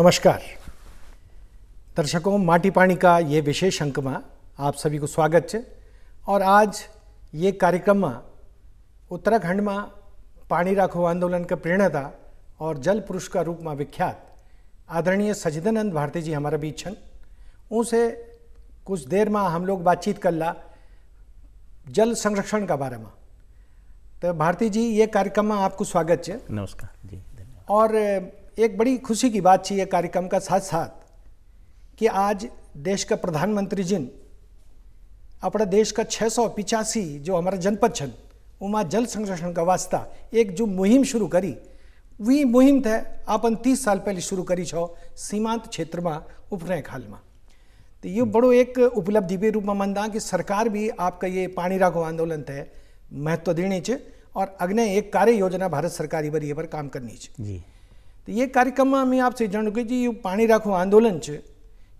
नमस्कार दर्शकों माटी पानी का ये विशेष अंक में आप सभी को स्वागत है और आज ये कार्यक्रम में उत्तराखंड में पानी राखो आंदोलन का प्रेरणाता और जल पुरुष का रूप में विख्यात आदरणीय सजिदानंद भारती जी हमारे बीच छन उनसे कुछ देर में हम लोग बातचीत कर ला जल संरक्षण का बारे में तो भारती जी ये कार्यक्रम में आपको स्वागत है नमस्कार जी और एक बड़ी खुशी की बात थी ये कार्यक्रम का साथ साथ कि आज देश का प्रधानमंत्री जिन अपने देश का छः सौ पिचासी जो हमारा जनपद छन उमा जल संरक्षण का वास्ता एक जो मुहिम शुरू करी वी मुहिम थे अपन तीस साल पहले शुरू करी छो सीमांत क्षेत्र में उपरे खाल में तो ये बड़ो एक उपलब्धि भी रूप में मानता कि सरकार भी आपका ये पानी राखो आंदोलन थे महत्व देनी चाहिए और अग्नि एक कार्य योजना भारत सरकार ये पर काम करनी चाहिए तो में કાર્યક્રમમાં आपसे जानू कि जी यू पानी राखो आंदोलन है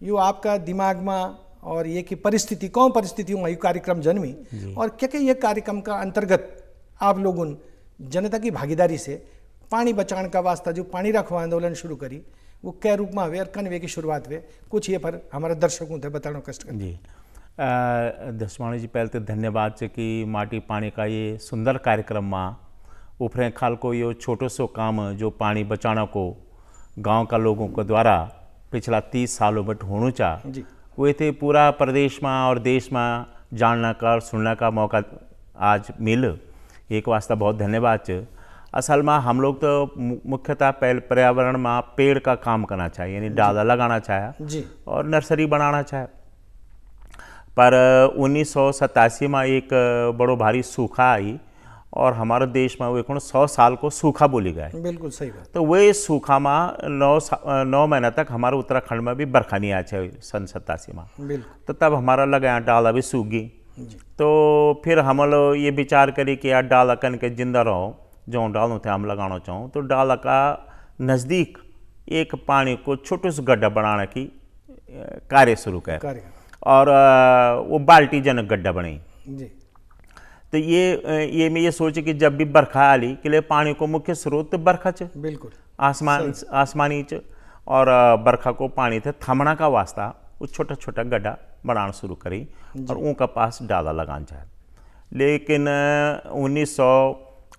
यू आपका दिमाग में और ये की परिस्थिति कौन परिस्थिति में ये कार्यक्रम जन्मी और क्या क्या ये कार्यक्रम का अंतर्गत आप लोगों जनता की भागीदारी से पानी बचाने का वास्ता जो पानी रखो आंदोलन शुरू करी वो क्या रूप में हुए और कन वे की शुरुआत हुए कुछ ये पर हमारे दर्शकों थे बताना कष्ट कर जी दसवाणी जी पहले तो धन्यवाद कि माटी पानी का ये सुंदर कार्यक्रम में उफरे खाल को यो छोटो सो काम जो पानी बचाना को गांव का लोगों को द्वारा पिछला तीस सालों में होना चाह वे थे पूरा प्रदेश में और देश में जानना का और सुनना का मौका आज मिल एक वास्ता बहुत धन्यवाद असल में हम लोग तो मुख्यतः पहले पर्यावरण में पेड़ का काम करना चाहिए यानी डाला लगाना चाहिए और नर्सरी बनाना चाहिए पर उन्नीस में एक बड़ो भारी सूखा आई और हमारे देश में कौन सौ साल को सूखा बोली गए बिल्कुल सही बात तो वे सूखा में नौ नौ महीना तक हमारे उत्तराखंड में भी बरखा नहीं आया सन सत्तासी में तो तब हमारा लगा डाला भी सूख गई तो फिर हम लोग ये विचार करी कि यार डाला कन के जिंदा रहो जो डालों थे हम लगाना चाहूँ तो डाला का नज़दीक एक पानी को छोटे से गड्ढा बनाने की कार्य शुरू कर और वो बाल्टी जनक गड्ढा बनी जी तो ये ये में ये सोचे कि जब भी बरखा आली के लिए पानी को मुख्य स्रोत तो बरखा च बिल्कुल आसमान आसमानी च और बरखा को पानी थे थमना का वास्ता वो छोटा छोटा गड्ढा बनाना शुरू करी और उनका पास डाला लगान चाहे लेकिन उन्नीस सौ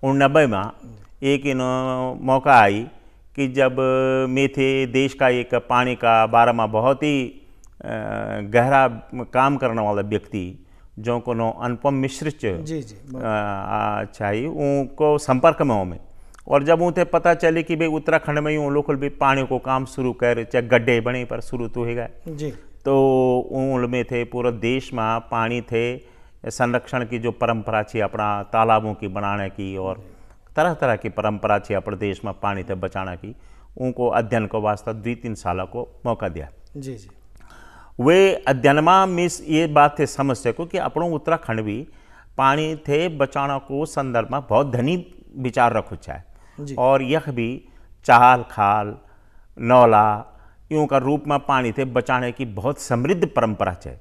उनबे में एक इन मौका आई कि जब मेथे देश का एक पानी का बारे में बहुत ही गहरा काम करने वाला व्यक्ति जो को नो अनुपम मिश्र चाहिए उनको संपर्क में में और जब उन्हें पता चले कि भाई उत्तराखंड में ही लोग भी पानी को काम शुरू कर चाहे गड्ढे बने पर शुरू तो है जी तो उन में थे पूरा देश में पानी थे संरक्षण की जो परंपरा थी अपना तालाबों की बनाने की और तरह तरह की परंपरा थी अपने देश में पानी थे बचाने की उनको अध्ययन को वास्ता दो तीन साल को मौका दिया जी जी अध्ययन में मिस ये बात थे समझते को कि अपनों उत्तराखंड भी पानी थे बचाना को संदर्भ में बहुत धनी विचार रखो चाहे और यह भी चाल खाल नौला यूं का रूप में पानी थे बचाने की बहुत समृद्ध परंपरा चाहे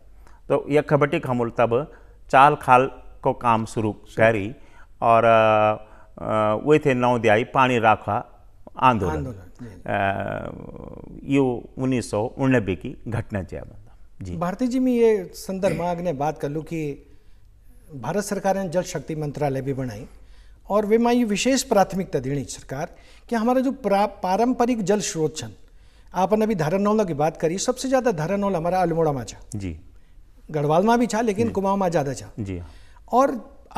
तो यह खबटी हमल तब चाल खाल को काम शुरू करी और वे थे नौ दयाई पानी राखा आंदोलन यू उन्नीस सौ उन्नबे की घटना जब जी भारती जी मैं ये संदर्भ में आगने बात कर लूँ कि भारत सरकार ने जल शक्ति मंत्रालय भी बनाई और वे माँ ये विशेष प्राथमिकता देनी सरकार कि हमारा जो पारंपरिक जल स्रोत छन आपने अभी धारानौला की बात करी सबसे ज़्यादा धारानौल हमारा अल्मोड़ा में जी गढ़वाल में भी छा लेकिन कुमाऊँ में ज़्यादा छा जी और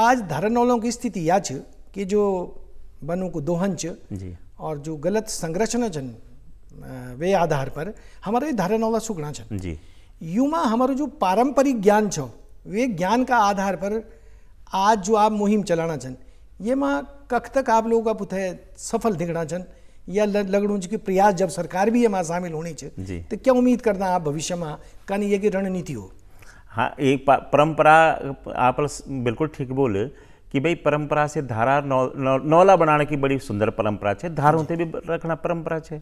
आज धारानौलों की स्थिति या छ कि जो बनों को दोहन छ और जो गलत संरचना छन वे आधार पर हमारे धारानौला सूखना छन जी યુમાં हमारा जो पारंपरिक ज्ञान छो वे ज्ञान का आधार पर आज जो आप मुहिम चलाना छन माँ कख तक आप लोगों का पुथे सफल दिखना छन या लगणू कि प्रयास जब सरकार भी माँ शामिल होनी चाहिए तो क्या उम्मीद करना आप भविष्य में कहीं ये की रणनीति हो हाँ एक परंपरा आप बिल्कुल ठीक बोले कि भाई परंपरा से धारा नौ, नौ, नौला बनाने की बड़ी सुंदर परंपरा है धारों से भी रखना परंपरा है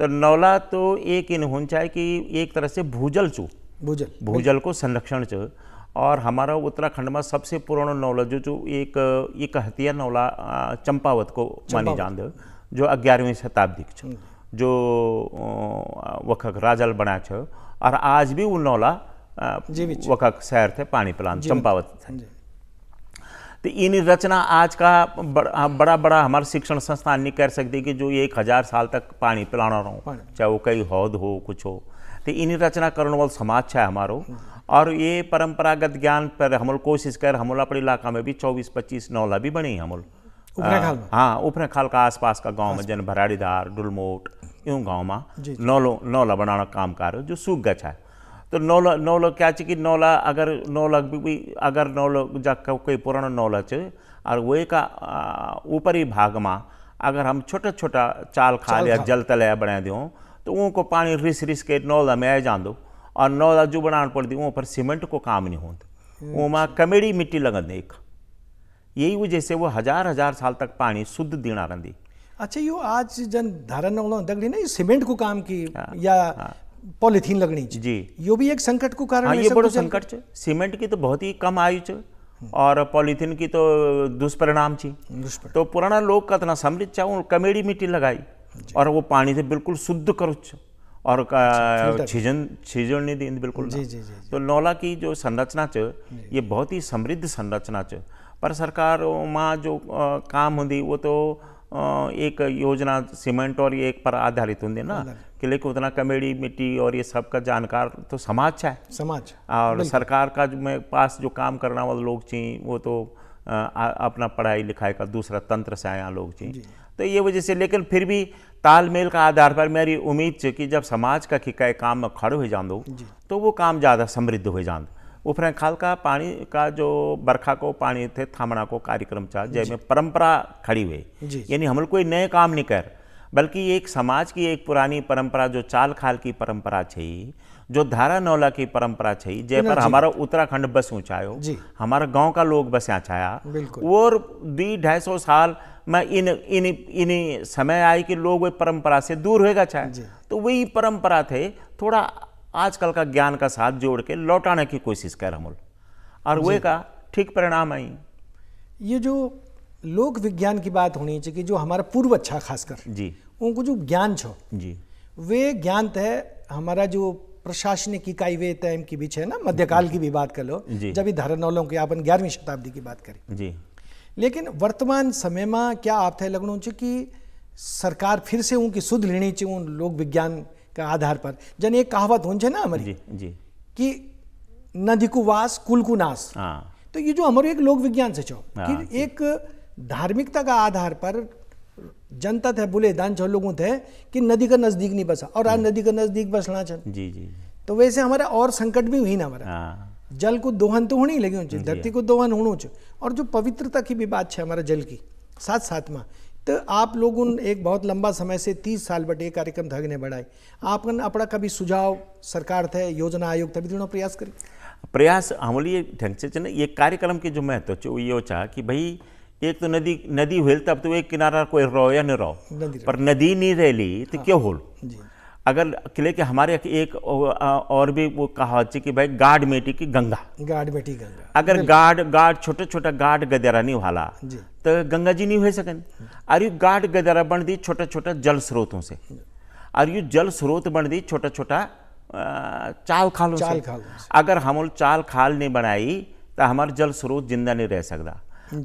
तो नौला तो एक इन हो चाहे कि एक तरह से भूजल चू भूजल भूजल को संरक्षण च और हमारा उत्तराखंड में सबसे पुराना नौला जो जो एक एक हथिया नौला चंपावत को मानी जान जो ग्यारहवीं शताब्दी छ हम्म। जो वखक राजल बना छ और आज भी वो नौला वखक शहर थे पानी प्लांट चंपावत थे हाँ तो इन रचना आज का बड़ा बड़ा, बड़ा हमारा शिक्षण संस्थान नहीं कर सकती कि जो एक हज़ार साल तक पानी पिलाना रहो चाहे वो कई हौद हो कुछ हो तो इन रचना करने वाल समाज है हमारो और ये परंपरागत ज्ञान पर हम कोशिश कर हम अपने इलाका में भी चौबीस पच्चीस नौला भी बने हम हाँ उपरे खाल का आसपास का गांव में जन भराड़ीदार डुलमोट यूं गांव में नौलो नौला बनाना काम कर जो सूख गच है तो नौ नौल क्या कि नौला अगर नौल भी अगर नौल जा कोई पुराना नौला चे और वे का ऊपरी भाग में अगर हम छोटा छोटा चाल खा लिया जल तलया बना दूँ तो उनको पानी रिस रिस के नौला में आ जा और नौला जो बनाना पड़ती वो पर सीमेंट को काम नहीं होता वो माँ कमेड़ी मिट्टी लगन एक यही वजह से वो हजार हजार साल तक पानी शुद्ध दीना रही अच्छा यो आज जन धारा नौला दगड़ी ना सीमेंट को काम की हाँ, या हाँ। पॉलिथीन लगनी चाहिए जी यो भी एक संकट को कारण हाँ, ये बड़ो संकट छे सीमेंट की तो बहुत ही कम आयु छे और पॉलिथीन की तो दुष्परिणाम छी तो पुराना लोग का इतना समृद्ध चाहो कमेड़ी मिट्टी लगाई और वो पानी से बिल्कुल शुद्ध करो और छिजन छिजन नहीं दी बिल्कुल जी, जी, जी, तो नौला की जो संरचना छ ये बहुत ही समृद्ध संरचना छ पर सरकार माँ जो काम होंगी वो तो एक योजना सीमेंट और ये एक पर आधारित होंगे ना कि लेकिन उतना कमेडी मिट्टी और ये सब का जानकार तो समाज का है समाज और सरकार का जो मैं पास जो काम करना वाले लोग चाहिए वो तो आ, अपना पढ़ाई लिखाई का दूसरा तंत्र से आया लोग चाहिए तो ये वजह से लेकिन फिर भी तालमेल का आधार पर मेरी उम्मीद है कि जब समाज का कि काम में खड़े हो जान तो वो काम ज़्यादा समृद्ध हो जान उफरे खाल का पानी का जो बरखा को पानी थे थामना को कार्यक्रम था जैसे परंपरा खड़ी हुई यानी हम लोग कोई नए काम नहीं कर बल्कि एक समाज की एक पुरानी परंपरा जो चाल खाल की परंपरा छी जो धारा नौला की परंपरा छी जय पर हमारा उत्तराखंड बस ऊँचायो हमारा गांव का लोग बस चाया और दी ढाई सौ साल में इन इन इन समय आए कि लोग वो परंपरा से दूर होएगा चाहे तो वही परंपरा थे थोड़ा आजकल का ज्ञान का साथ जोड़ के लौटाने की कोशिश कर हम और वे का ठीक परिणाम आई ये जो लोक विज्ञान की बात होनी चाहिए कि जो हमारा पूर्व अच्छा खासकर जी उनको जो ज्ञान छो जी वे ज्ञान तय हमारा जो प्रशासनिक इकाई वे तय की बीच है ना मध्यकाल की भी बात कर लो जब धरनौलों की अपन ग्यारहवीं शताब्दी की बात करें जी लेकिन वर्तमान समय में क्या आप थे लगनो चाहिए कि सरकार फिर से उनकी सुध लेनी चाहिए उन लोक विज्ञान का आधार पर जन एक कहावत हो छे ना हमारी जी जी कि नदी को वास कुल को नाश हाँ। तो ये जो हमारे एक लोक विज्ञान से छो कि हाँ, एक धार्मिकता का आधार पर जनता थे बोले दान छो लोगों थे कि नदी का नजदीक नहीं बसा और आज नदी का नजदीक बसना चाहिए जी जी तो वैसे हमारा और संकट भी हुई ना हमारा हाँ। जल को दोहन तो होने ही लगे धरती को दोहन होना चाहिए और जो पवित्रता की भी बात है हमारा जल की साथ साथ में तो आप लोग उन एक बहुत लंबा समय से तीस साल बट ये कार्यक्रम धग ने बढ़ाए आप अपना कभी सुझाव सरकार थे योजना आयोग थे तीनों प्रयास करें प्रयास अमूल्य ढंग से ये कार्यक्रम के जो महत्व तो ये चाह कि भाई एक तो नदी नदी हुए तब तो एक किनारा कोई रहो या नहीं रहो पर नदी नहीं रह ली तो हाँ। क्यों होल अगर किले के हमारे एक और भी वो कहावत कि भाई गाड मेटी की गंगा गाड मेटी गंगा अगर गाड गाड छोटा छोटा गाड गदेरा नहीं वाला तो गंगा जी नहीं हो सकन और यू गाढ़ गदरा बन दी छोटा छोटा जल स्रोतों से और यू जल स्रोत बन दी छोटा छोटा चाल खालों चाल से खालों अगर हम चाल खाल नहीं बनाई तो हमारे जल स्रोत जिंदा नहीं रह सकता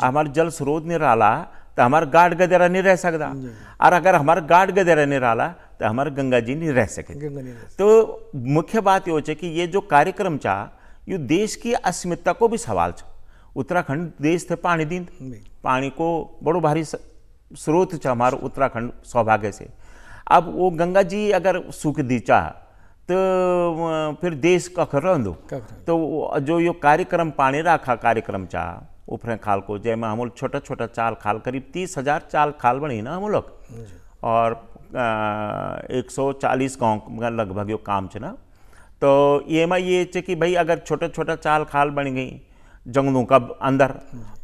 हमारे जल स्रोत नहीं रहा तो हमारा गाढ़ गदेरा नहीं रह सकता और अगर हमारा गाढ़ गदेरा नहीं रहा तो हमारे गंगा जी नहीं रह सके तो मुख्य बात ये हो कि ये जो कार्यक्रम चाह यू देश की अस्मिता को भी सवाल चाह उत्तराखंड देश थे पानी दिन पानी को बड़ो भारी स्रोत छ हमारो उत्तराखंड सौभाग्य से अब वो गंगा जी अगर सूख दी चाह तो फिर देश कखर दो तो जो यो कार्यक्रम पानी राखा कार्यक्रम चाह उफरे खाल को जैमें हम लोग छोटा छोटा चाल खाल करीब तीस हजार चाल खाल बनी ना हम लोग और एक सौ चालीस गाँव लगभग यो काम छ ना तो ये में ये कि भाई अगर छोटा छोटा चाल खाल बन गई जंगलों का अंदर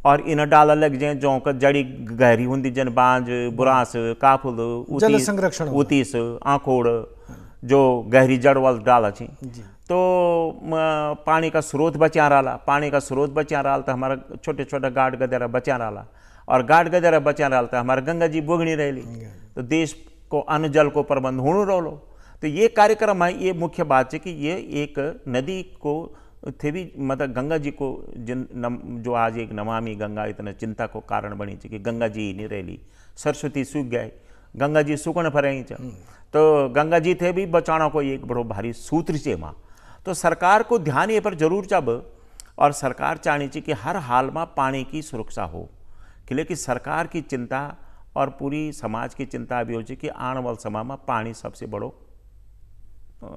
और इन डाला लग जाए जो का जड़ी गहरी होंगी जन बांझ बुरास काफुल संरक्षण उतीस आंखोड़ जो गहरी जड़ वाल डाला छी तो पानी का स्रोत बचा रहा पानी का स्रोत बचा रहा तो हमारा छोटे छोटे गाड गदेरा बचा रहा और गाड गदेरा बचा रहा तो हमारा गंगा जी बोगणी रही तो देश को अन्न जल को प्रबंध होने रहो तो ये कार्यक्रम है ये मुख्य बात है कि ये एक नदी को थे भी मतलब गंगा जी को जिन नम जो आज एक नमामि गंगा इतना चिंता को कारण बनी थी कि गंगा जी नहीं ली सरस्वती सूख गए गंगा जी सुकण फरें तो गंगा जी थे भी बचाणो को एक बड़ो भारी सूत्र चे माँ तो सरकार को ध्यान ये पर जरूर चब और सरकार चाहनी चाहिए कि हर हाल में पानी की सुरक्षा हो कि लेकिन सरकार की चिंता और पूरी समाज की चिंता भी हो कि आने वाले समय में पानी सबसे बड़ो आ,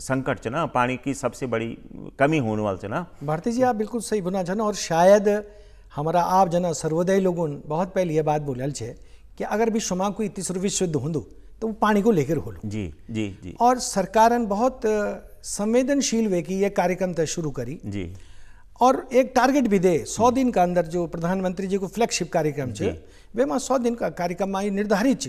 संकट है ना पानी की सबसे बड़ी कमी होने वाली है ना भारती जी आप बिल्कुल सही बोलना चाहना और शायद हमारा आप जना सर्वोदय लोगों बहुत पहले ये बात बोलल है कि अगर भी शुमा कोई तीसरो विश्व युद्ध हों तो वो पानी को लेकर हो लो जी जी जी और सरकार बहुत संवेदनशील वे की ये कार्यक्रम तय शुरू करी जी और एक टारगेट भी दे सौ दिन का अंदर जो प्रधानमंत्री जी को फ्लैगशिप कार्यक्रम है वे मैं सौ दिन का कार्यक्रम में निर्धारित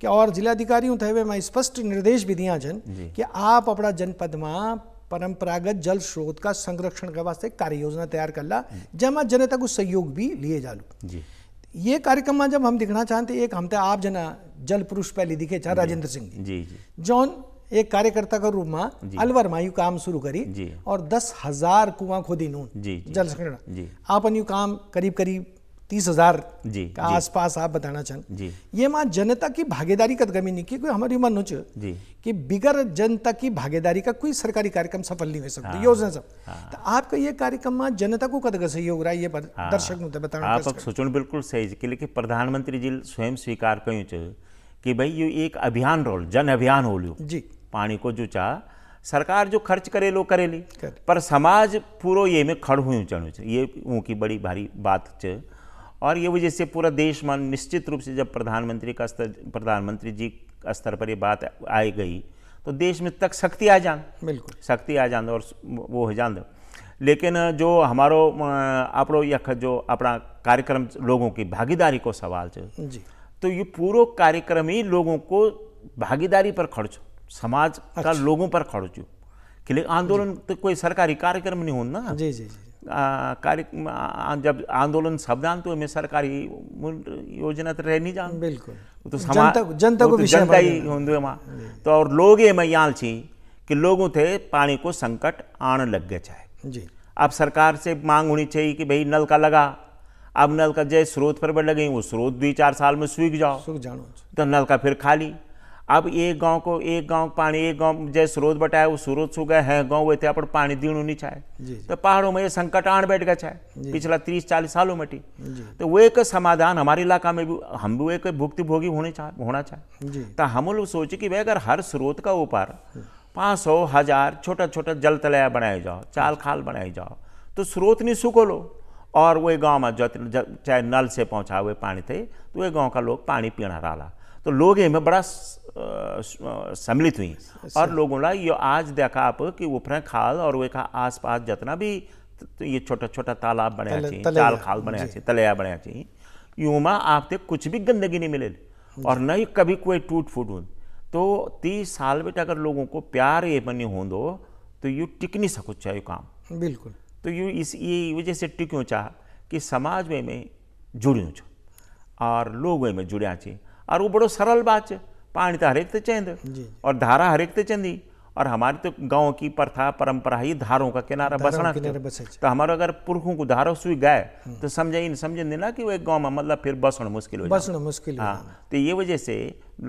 कि और जिलाधिकारी थे वे मैं स्पष्ट निर्देश भी दिया जन कि आप अपना जनपद में परंपरागत जल स्रोत का संरक्षण के वास्ते कार्य योजना तैयार कर ला जमा जनता को सहयोग भी लिए लू ये कार्यक्रम में जब हम दिखना चाहते एक हम तो आप जना जल पुरुष पहले दिखे चाहे राजेंद्र सिंह जी। जॉन एक कार्यकर्ता रूप में अलवर में यू काम शुरू करी और दस हजार कुआं खोदी नून जल संरक्षण आप यू काम करीब करीब तीस हजार का आसपास आप बताना चाहें ये माँ जनता की भागीदारी कद कमी नहीं की कोई हमारी मन हो कि बिगर जनता की भागीदारी का कोई सरकारी कार्यक्रम सफल नहीं हो सकता हाँ, योजना सब हाँ, तो आपका ये कार्यक्रम माँ जनता को कद सहयोग रहा है ये हाँ, दर्शक तो बताना आप सोचो बिल्कुल सही के लेकिन प्रधानमंत्री जी स्वयं स्वीकार कर कि भाई ये एक अभियान रोल जन अभियान हो लियो जी पानी को जुचा सरकार जो खर्च करे लो करेली पर समाज पूरो ये में खड़ हुई चढ़ू ये उनकी बड़ी भारी बात च और ये वजह से पूरा देश मान निश्चित रूप से जब प्रधानमंत्री का स्तर प्रधानमंत्री जी स्तर पर ये बात आई गई तो देश में तक शक्ति आ जान बिल्कुल शक्ति आ जान और वो हो जान लेकिन जो हमारो आप जो अपना कार्यक्रम लोगों की भागीदारी को सवाल जी तो ये पूरा कार्यक्रम ही लोगों को भागीदारी पर खर्च समाज अच्छा। का लोगों पर खड़ो चु कि लिए आंदोलन तो कोई सरकारी कार्यक्रम नहीं हो ना जी जी जी कार्य जब आंदोलन शब्दांत तो में सरकारी योजना तो रह नहीं जान बिल्कुल तो जनता जनता को तो जनता ही होंगे तो और लोग ये मैं यहाँ छी कि लोगों थे पानी को संकट आने लग गया चाहे जी अब सरकार से मांग होनी चाहिए कि भाई नल का लगा अब नल का जय स्रोत पर बढ़ लगे वो स्रोत दो चार साल में सूख जाओ सूख जानो तो नल का फिर खाली अब एक गांव को एक गांव पानी एक गांव जय स्रोत बटाया वो स्रोत सूगा है गांव वे थे अपन पानी दीणु नहीं चाहे तो पहाड़ों में ये संकट आन बैठ गया चाहे पिछला तीस चालीस सालों में टी तो वो एक समाधान हमारे इलाका में भी हम भी एक भुक्ति भोगी होने चाहे होना चाहे तो हम लोग सोचे कि भाई अगर हर स्रोत का ऊपर पाँच सौ हजार छोटा छोटा जल तलाया बनाए जाओ चाल खाल बनाए जाओ तो स्रोत नहीं सुखो लो और वे गाँव में चाहे नल से पहुँचा हुए पानी थे तो वे गाँव का लोग पानी पीना रहा तो लोग इनमें बड़ा सम्मिलित हुई अच्छा। और लोगों ये आज देखा आप कि उफरें खाल और वे आस पास जितना भी तो ये छोटा छोटा तालाब बने चाहिए चाल खाल बने चाहिए तलैया बनाया चाहिए यूँ में आपते कुछ भी गंदगी नहीं मिले और न ही कभी कोई टूट फूट हो तो तीस साल बेटा अगर लोगों को प्यार ये बनी हों दो तो यू टिक नहीं सको चाहे काम बिल्कुल तो यू इस ये वजह से टिक्यों चाह कि समाज में में जुड़ियों चाह और लोग में जुड़िया चाहिए और वो बड़ो सरल बात है पानी तो हरेक तो चेंद और धारा हरेक तो चेंदी और हमारी तो गांव की प्रथा परंपरा ही धारों का किनारा बसना तो हमारे अगर पुरखों को धारो सुई गए हम्म। तो समझे ही समझे नहीं ना कि वो एक गांव में मतलब फिर बसना मुश्किल हो बसना मुश्किल हाँ तो ये वजह से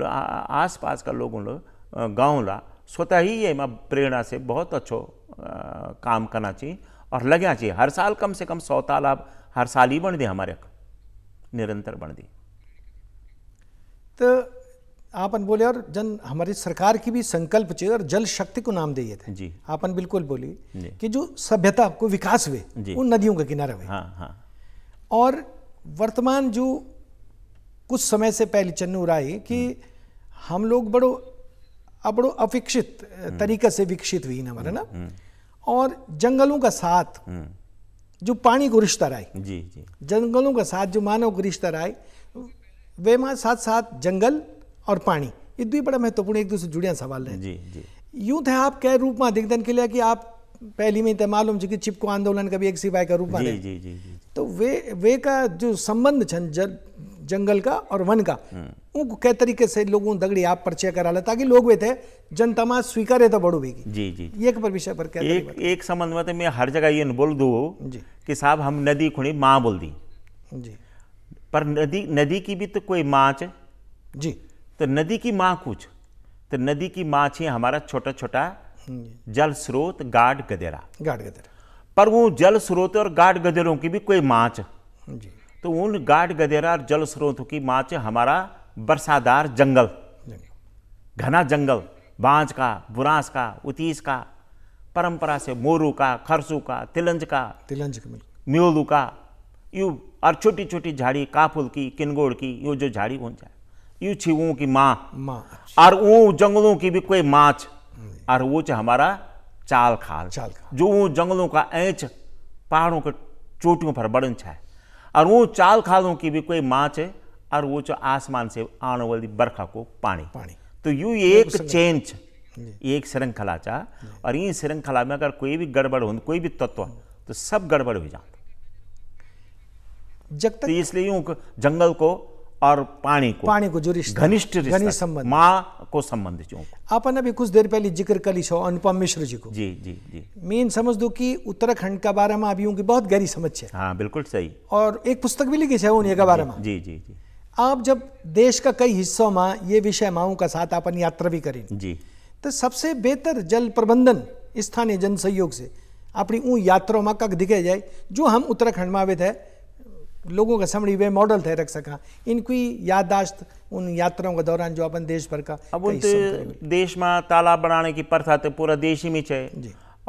आस पास का लोगों लोग गाँव ला स्वतः ही ये मैं प्रेरणा से बहुत अच्छो काम करना चाहिए और लगना चाहिए हर साल कम से कम सौ तालाब हर साल ही बन दे हमारे निरंतर बन दे तो आपन बोले और जन हमारी सरकार की भी संकल्प चाहिए और जल शक्ति को नाम दिए थे जी आपन बिल्कुल बोली कि जो सभ्यता को विकास हुए उन नदियों के किनारे हुए हाँ, हाँ। और वर्तमान जो कुछ समय से पहले चन्नू राय कि हम्म। हम लोग बड़ो अब बड़ो अविकसित हम्म। तरीके से विकसित हुई ना हमारा ना हम्म, और जंगलों का साथ जो पानी को रिश्ता राय जी जी जंगलों का साथ जो मानव को रिश्ता राय वे मां साथ साथ जंगल और पानी ये दुई बड़ा महत्वपूर्ण एक दूसरे जुड़िया सवाल है जी जी यूं थे तो आप कह रूप में दिखदन के लिए कि आप पहली में मालूम है कि चिपको आंदोलन का भी एक सिवाय का रूप में जी, जी, जी, जी, तो वे वे का जो संबंध छ जंगल का और वन का हम्म। उनको कै तरीके से लोगों दगड़ी आप परिचय करा ले ताकि लोग वे थे जनता में स्वीकार तो बड़ो भी जी जी एक पर विषय पर क्या एक एक संबंध में तो मैं हर जगह ये बोल दू कि साहब हम नदी खुणी माँ बोल दी जी पर नदी नदी की भी तो कोई माच है जी तो नदी की माँ कुछ तो नदी की माँ छे हमारा छोटा छोटा हम्म। जल स्रोत गाढ़ गदेरा गाढ़ गदेरा पर वो जल स्रोत और गाढ़ गदेरों की भी कोई माँच जी तो उन गाढ़ गदेरा और जल स्रोतों की माँच हमारा बरसादार जंगल घना जंगल बांझ का बुरास का उतीस का परंपरा से मोरू का खरसू का तिलंज का तिलंज का म्योलू का यू और छोटी छोटी झाड़ी काफुल की किनगोड़ की यो जो झाड़ी बन जाए यू छी ऊँ की माँ माँ अच्छा। और ऊँ जंगलों की भी कोई माछ और वो चाहे हमारा चाल खाल चाल खाल जो ऊँ जंगलों का ऐंच पहाड़ों के चोटियों पर बड़न छाए और वो चाल खालों की भी कोई माछ है और वो जो आसमान से आने वाली बरखा को पानी पानी तो यू एक तो चेंज एक श्रृंखला चा और ये श्रृंखला में अगर कोई भी गड़बड़ हो कोई भी तत्व तो सब गड़बड़ हो जाता जब तक तो इसलिए यूं जंगल को और पानी को पानी को जो रिश्ता घनिष्ठ घनिष्ठ संबंध माँ को संबंध जो अपन अभी कुछ देर पहले जिक्र करी छो अनुपम मिश्र जी को जी जी जी मैं समझ दो कि उत्तराखंड का बारे में अभी उनकी बहुत गहरी समझ है हाँ बिल्कुल सही और एक पुस्तक भी लिखी है उन्हीं का बारे में जी जी जी आप जब देश का कई हिस्सों में ये विषय माओ का साथ अपन यात्रा भी करें जी तो सबसे बेहतर जल प्रबंधन स्थानीय जन सहयोग से अपनी ऊँ यात्राओं में कक दिखे जाए जो हम उत्तराखंड में आवेद है लोगों का समणी वे मॉडल थे रख सका इनकी याददाश्त उन यात्राओं के दौरान जो अपन देश भर का अब उन देश में तालाब बनाने की प्रथा तो पूरा देश ही में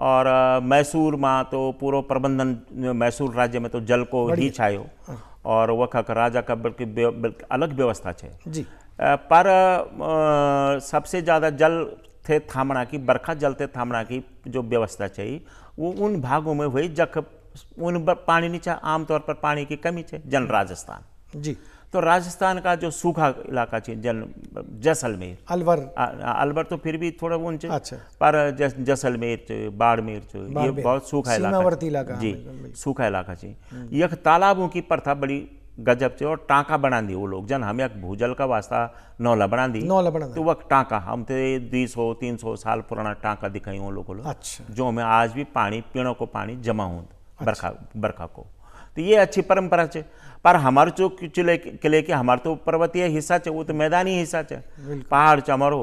और मैसूर में तो पूरा प्रबंधन मैसूर राज्य में तो जल को ही छायो हाँ। और वक राजा का बल्कि अलग व्यवस्था है जी पर सबसे ज़्यादा जल थे थामना की बरखा जल थे थामणा की जो व्यवस्था चाहिए वो उन भागों में हुई जख उन पर पानी नीचा आमतौर पर पानी की कमी है जन राजस्थान जी तो राजस्थान का जो सूखा इलाका है जल जैसलमेर अलवर अलवर तो फिर भी थोड़ा ऊंचे अच्छा। पर जस, जैसलमेर बाड़मेर ये बहुत सूखा इलाका इलाका जी सूखा इलाका है हम्म। यह तालाबों की प्रथा बड़ी गजब से और टाँका बना दी वो लोग जन हम एक भूजल का वास्ता नौला बना दी नौला बना तो वक्त टाँका हम थे दी सौ तीन सौ साल पुराना टाँका दिखाई उन लोगों अच्छा जो हमें आज भी पानी पीणों को पानी जमा होता बरखा बरखा को तो ये अच्छी परंपरा है पर हमारे जो किले के लेके हमारे तो पर्वतीय हिस्सा है वो तो मैदानी हिस्सा है पहाड़ चमरो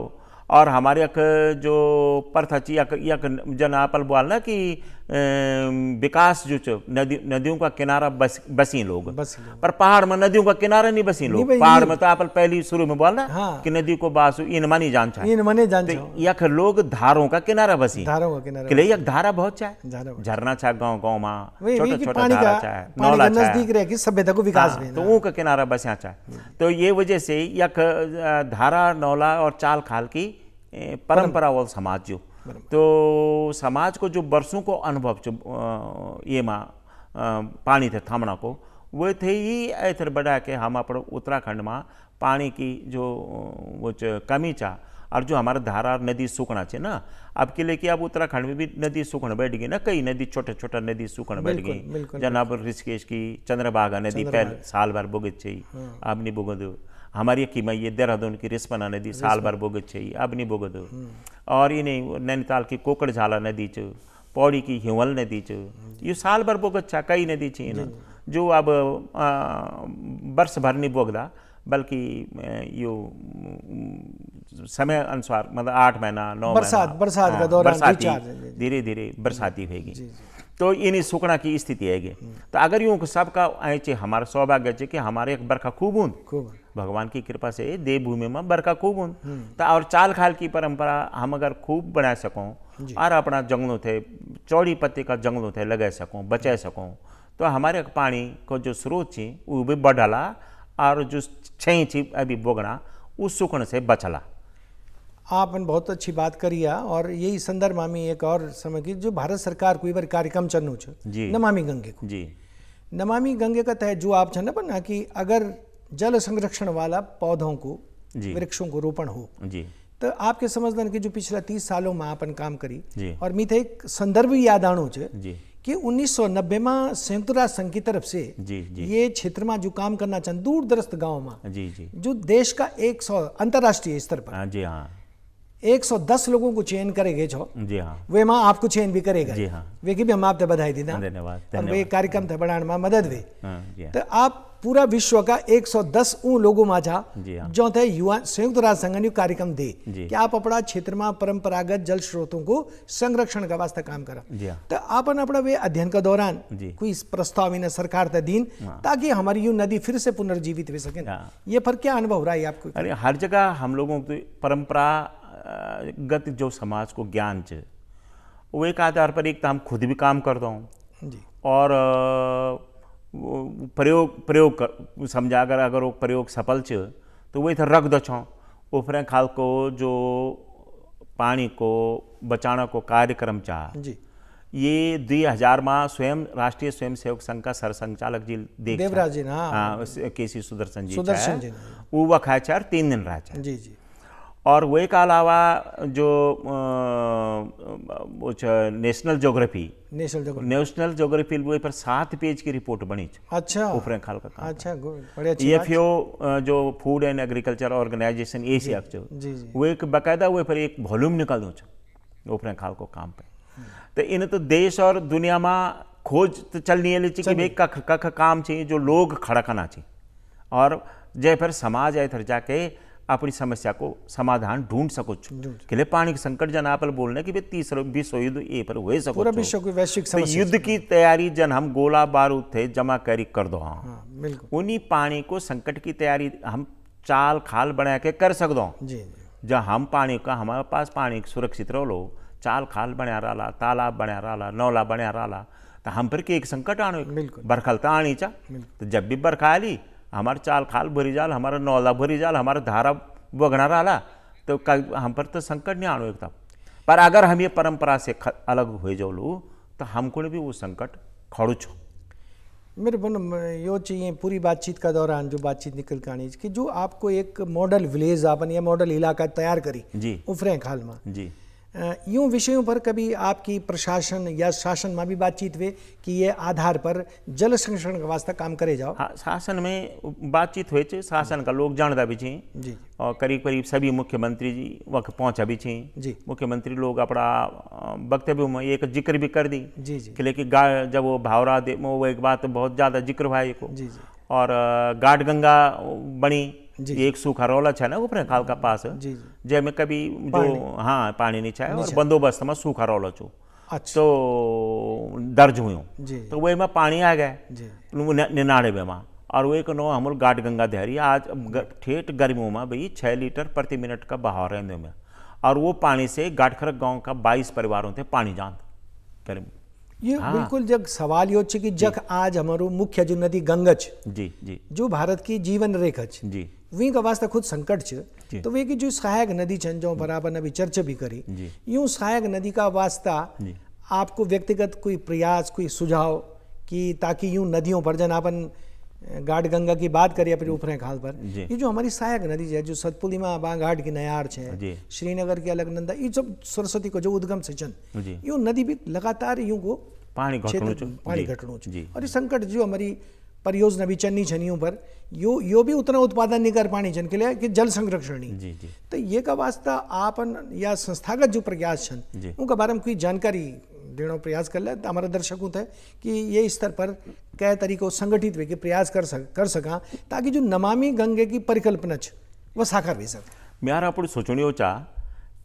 और हमारे एक जो पर्थ यक जन आप बोलना कि विकास जो नदी नदियों का किनारा बस बसी लोग पर पहाड़ में नदियों का किनारा नहीं बसी लोग पहाड़ में तो आप पहली शुरू में बोलना हाँ। कि नदी को बासु इन मानी जान चाहे इन मानी जान तो यख लोग धारों का किनारा बसी धारों का किनारा किले यख धारा बहुत चाहे झरना छा गांव गांव माँ छोटा छोटा धारा चाहे नौला नजदीक रह की सभ्यता को विकास हाँ, तो ऊ का किनारा बसिया चाहे तो ये वजह से यख धारा नौला और चाल खाल की परंपरा और समाज जो तो समाज को जो बरसों को अनुभव जो ये माँ पानी थे थामना को वो थे ही ऐसा बड़ा के हम अपने उत्तराखंड में पानी की जो वो जो कमी चा और जो हमारा धारा नदी सूखना चाहिए ना अब के लिए कि अब उत्तराखंड में भी नदी सूखन बैठ गई ना कई नदी छोटे छोटे नदी सूखन बैठ गई जनाब ऋषिकेश की चंद्रबागा नदी पहले साल भर बुगत चाहिए हाँ। अब नहीं बुगत हमारी कीमत ये देहरादून की रिस बना नदी साल भर बोगत चाहिए अब नहीं बोगत हम्म। और इन्हें नैनीताल की कोकड़ झाला नदी च पौड़ी की हिवल नदी चो हम्म। ये साल भर बोगत छा कई नदी चाहिए ना जो अब वर्ष भर नहीं बोगदा बल्कि यो समय अनुसार मतलब आठ महीना नौ बरसात बरसात का हाँ, दौर बरसाती धीरे धीरे बरसाती होगी तो इन सुकड़ा की स्थिति है हम्म। तो अगर यूं सबका ऐसे हमारा सौभाग्य कि हमारे एक बरखा खूब हूँ खूब भगवान की कृपा से देवभूमि में बरका खूब हूँ हम्म। तो और चाल खाल की परंपरा हम अगर खूब बना सकूँ और अपना जंगलों थे चौड़ी पत्ती का जंगलों थे लगा सकूँ बचा हम्म। सकूँ तो हमारे पानी को जो स्रोत थी वो भी बढ़ला और जो छई थी अभी बोगना उस सुकण से बचला आपने बहुत अच्छी बात करी है और यही संदर्भ मामी एक और समय की जो भारत सरकार कोई बार कार्यक्रम चलो जी नमामि गंगे को जी नमामि गंगे का तहत जो आप छा ना कि अगर जल संरक्षण वाला पौधों को वृक्षों को रोपण हो जी तो आपके समझदन के जो पिछला तीस सालों में કામ काम करी और मीत एक संदर्भ याद आणु कि 1990 में संयुक्त राष्ट्र संघ की तरफ से जी, जी, ये क्षेत्र में जो काम करना चाहते दूरदरस्त गांव में जी जी जो देश का 100 अंतरराष्ट्रीय स्तर पर हाँ, जी हाँ 110 लोगों को चयन करेंगे जो जी हाँ वे माँ आपको चयन भी करेगा जी हाँ वे की भी हम आपते बधाई देना धन्यवाद और वे कार्यक्रम था हाँ। बढ़ाने में मदद वे हाँ, तो आप पूरा विश्व का 110 ऊ लोगो माझा जो थे युवा संयुक्त राष्ट्र संघ ने कार्यक्रम दे कि आप अपना क्षेत्र में परंपरागत जल स्रोतों को संरक्षण का वास्ते काम करा हाँ। तो आपन अपना वे अध्ययन के दौरान कोई प्रस्ताव इन्हें सरकार तक दीन हाँ। ताकि हमारी यू नदी फिर से पुनर्जीवित हो सके हाँ। ये पर क्या अनुभव रहा है आपको अरे हर जगह हम लोगों को परंपरागत जो समाज को ज्ञान च वो एक आधार पर एक तो हम खुद भी काम करता हूँ और प्रयोग प्रयोग कर समझाकर अगर वो प्रयोग सफल छ तो वही था रख दछों उफरे खाल को जो पानी को बचाने को कार्यक्रम चाह जी ये दी हजार माँ स्वयं राष्ट्रीय स्वयं सेवक संघ का सरसंचालक जी देवराज जी हाँ के सी सुदर्शन जी सुदर्शन जी वो वखाचार तीन दिन रहा जी जी और वे का अलावा जो नेशनल ज्योग्राफी नेशनल ज्योग्राफी वे पर सात पेज की रिपोर्ट बनी अच्छा उफरे खाल का काम अच्छा बड़ी अच्छी जो food and agriculture organization Asia जो वे एक बाकायदा वे पर एक वॉल्यूम निकाल दो उफरे खाल को काम पे हम्म। तो इन तो देश और दुनिया में खोज तो चलनी है लेकिन भाई कख कख काम चाहिए जो लोग खड़ा करना चाहिए और जय पर समाज है थर जाके अपनी समस्या को समाधान ढूंढ सको के लिए पानी के संकट जन आप बोल रहे कि विश्व युद्ध ए पर हुए सको विश्व की वैश्विक तो युद्ध की तैयारी जन हम गोला बारूद थे जमा कैरी कर दो हाँ, हाँ उन्हीं पानी को संकट की तैयारी हम चाल खाल बना के कर सक दो जब हम पानी का हमारे पास पानी सुरक्षित रहो लो चाल खाल बना रहा तालाब बना रहा नौला बना रहा तो हम पर के एक संकट आने बरखल तो आनी चा तो जब भी बरखा आली हमारे चाल खाल भरी जाल हमारा नौला भरी जाल हमारा धारा बगना रहा तो हम पर तो संकट नहीं आनो एकदम पर अगर हम ये परंपरा से अलग हो लो तो हमको भी वो संकट खड़ू छो मेरे बन यो चाहिए पूरी बातचीत का दौरान जो बातचीत निकल के आनी कि जो आपको एक मॉडल विलेज आपने या मॉडल इलाका तैयार करी जी उफरे खाल में जी यूं विषयों पर कभी आपकी प्रशासन या शासन में भी बातचीत हुए कि ये आधार पर जल संरक्षण के वास्ते काम करे जाओ हाँ शासन में बातचीत हुए छे शासन का लोग जानता भी छे जी और करीब करीब सभी मुख्यमंत्री जी वक्त पहुंचा भी छे जी मुख्यमंत्री लोग अपना वक्तव्य में एक जिक्र भी कर दी जी जी लेकिन जब वो भावरा दे वो एक बात बहुत ज़्यादा जिक्र हुआ जी और गाट गंगा बनी एक એક શું ખરોલા છે ને ઉપર ખાલકા પાસ જે कभी जो हाँ पानी नहीं છે और બંદોબસ્તમાં શું ખરોલો છું तो दर्ज हुई तो वे में पानी आ गया निन्यानवे में और वो एक नो हम गाट गंगा दहरी आज ठेठ गर्मियों में भाई छः लीटर प्रति मिनट का बहाव रहने में और वो पानी से गाटखरक गांव का बाईस परिवारों थे पानी जान गर्मी ये हाँ। बिल्कुल जग सवाल यो कि जग आज हमारो मुख्य जो नदी गंगज जी जी जो भारत की जीवन रेखा जी वी का वास्ता खुद संकट छ तो वे की जो सहायक नदी छन जो बराबर ने अभी चर्चा भी करी यूं सहायक नदी का वास्ता आपको व्यक्तिगत कोई प्रयास कोई सुझाव कि ताकि यूं नदियों पर जन अपन गाड गंगा की बात करिए अपने ऊपरे खाल पर ये जो हमारी सहायक नदी है जो सतपुली में बाघाट की नयार है श्रीनगर की अलगनंदा ये सब सरस्वती को जो उद्गम सिंचन यूं नदी भी लगातार यूं को पानी घटनो पानी घटनो और ये संकट जो हमारी परियोजना भी चन्नी छनियों पर यो यो भी उतना उत्पादन नहीं कर पानी जन के लिए कि जल संरक्षण जी जी तो ये का वास्ता आपन या संस्थागत जो प्रयास छन उनका बारे में कोई जानकारी देना प्रयास कर ले तो हमारा दर्शकों थे कि ये स्तर पर कई तरीकों संगठित वे के प्रयास कर सक कर सका ताकि जो नमामि गंगे की परिकल्पना छ वह साकार भी सके मैं आप सोचणियों चाह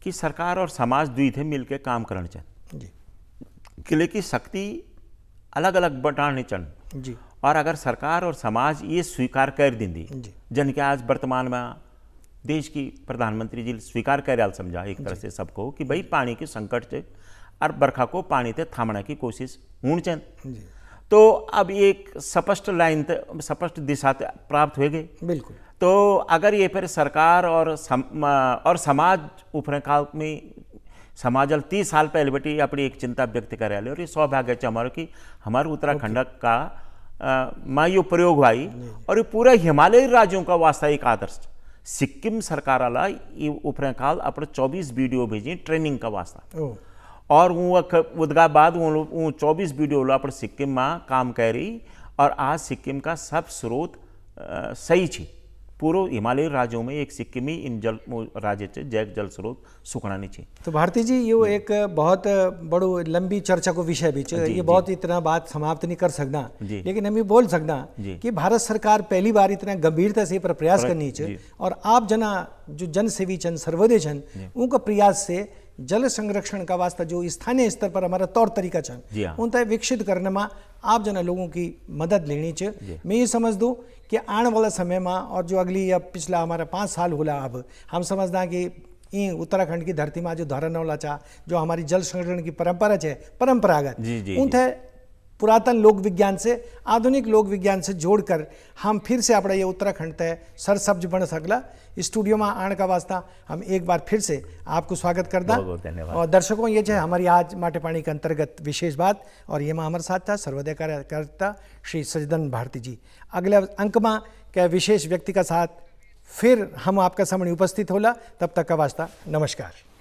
कि सरकार और समाज दुई थे मिलकर काम करना चाहिए जी किले की शक्ति अलग अलग बटाने चन जी और अगर सरकार और समाज ये स्वीकार कर दी जन के आज वर्तमान में देश की प्रधानमंत्री जी स्वीकार कर समझा एक तरह से सबको कि भाई पानी के संकट से और बरखा को पानी से थामने की कोशिश होनी चाहिए तो अब एक स्पष्ट लाइन स्पष्ट दिशा प्राप्त हो गई बिल्कुल तो अगर ये फिर सरकार और सम, और समाज ऊपर काल में समाज अल तीस साल पहले बेटी अपनी एक चिंता व्यक्त रहे और ये सौभाग्य है हमारे कि हमारे उत्तराखंड का मा यह प्रयोग भाई और ये पूरा हिमालयी राज्यों का वास्तविक आदर्श सिक्किम सरकार ये उफ्रे काल अपने चौबीस वीडियो भेजी ट्रेनिंग का वास्ता और उदगा बाद चौबीस वीडियो अपने सिक्किम में काम कर रही और आज सिक्किम का सब स्रोत सही थी पूर्व हिमालय राज्यों में एक सिक्किमी इन जल राज्य से जैव जल स्रोत सुखड़ानी छे तो भारती जी ये हम्म। एक बहुत बड़ो लंबी चर्चा को विषय भी ये बहुत इतना बात समाप्त नहीं कर सकना लेकिन हम ये बोल सकना कि भारत सरकार पहली बार इतना गंभीरता से प्रयास करनी चाहिए और आप जना जो जनसेवी छन सर्वोदय छन उनका प्रयास से जल संरक्षण का वास्ता जो स्थानीय स्तर पर हमारा तौर तरीका चाहिए हाँ। उन विकसित करने में आप जना लोगों की मदद लेनी चाहिए मैं ये समझ दूँ कि आने वाला समय में और जो अगली या पिछला हमारा पाँच साल होला अब हम समझदा कि यी उत्तराखंड की धरती में जो नौला चा जो हमारी जल संरक्षण की परंपरा है परंपरागत उन पुरातन लोक विज्ञान से आधुनिक लोक विज्ञान से जोड़कर हम फिर से अपना ये उत्तराखंड तय सरसब्ज बन सकला स्टूडियो में आने का वास्ता हम एक बार फिर से आपको स्वागत करता और दर्शकों ये जो हमारी आज माटे पानी के अंतर्गत विशेष बात और ये में हमारे साथ था सर्वोदय कार्यकर्ता श्री सजदन भारती जी अगले अंक में क्या विशेष व्यक्ति का साथ फिर हम आपका सामने उपस्थित होला तब तक का वास्ता नमस्कार